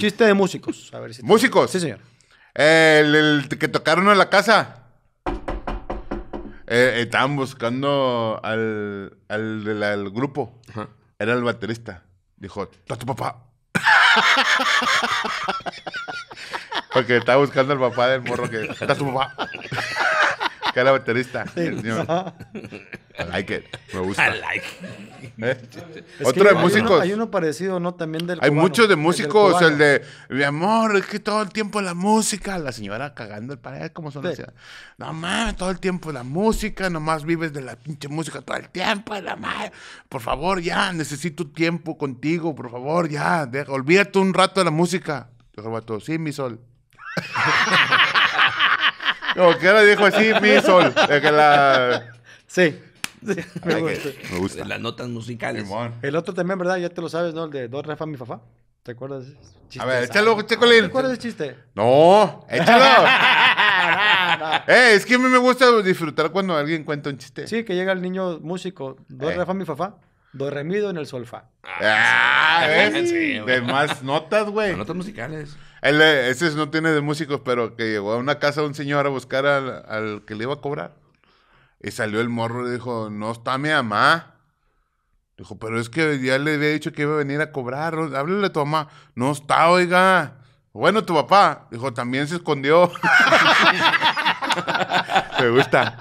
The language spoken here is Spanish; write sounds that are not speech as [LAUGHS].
Chiste de músicos. A ver ¿Músicos? Sí, señor. El, que tocaron en la casa. Eh, eh, estaban buscando al, al grupo. Era el baterista. Dijo, está tu papá. [LAUGHS] Porque estaba buscando al papá del morro que... Está tu papá. [LAUGHS] que era baterista. el señor. I like it. Me gusta. ¿Eh? Otro de músicos. hay uno parecido, ¿no? También del. Hay muchos de músicos. El, de, mi amor, es que todo el tiempo la música. La señora cagando el pared, como son No mames, todo el tiempo la música. Nomás vives de la pinche música todo el tiempo. La madre. Por favor, ya, necesito tiempo contigo. Por favor, ya. olvídate un rato de la música. Robato, sí, mi sol. [LAUGHS] que ahora dijo así, mi sol. que la... Sí me, gusta. Las notas musicales. El otro también, ¿verdad? Ya te lo sabes, ¿no? El de Dos Refa, mi fafá. ¿Te acuerdas? a ver, ah, échalo, Checolín ¿Te acuerdas de chiste? No, échalo. [LAUGHS] Eh, es que a mí me gusta disfrutar cuando alguien cuenta un chiste. Sí, que llega el niño músico. Dos eh. rafa Refa, mi fafá. Dorremido en el solfa. Ah, ah [LAUGHS] de más notas, güey. Notas musicales. Eh, ese no tiene de músicos, pero que llegó a una casa un señor a buscar al que le iba a cobrar. Y salió el morro y dijo, no está mi mamá. Dijo, pero es que ya le había dicho que iba a venir a cobrar. Háblale a tu mamá. No está, oiga. Bueno, tu papá. Dijo, también se escondió. [LAUGHS] Me gusta.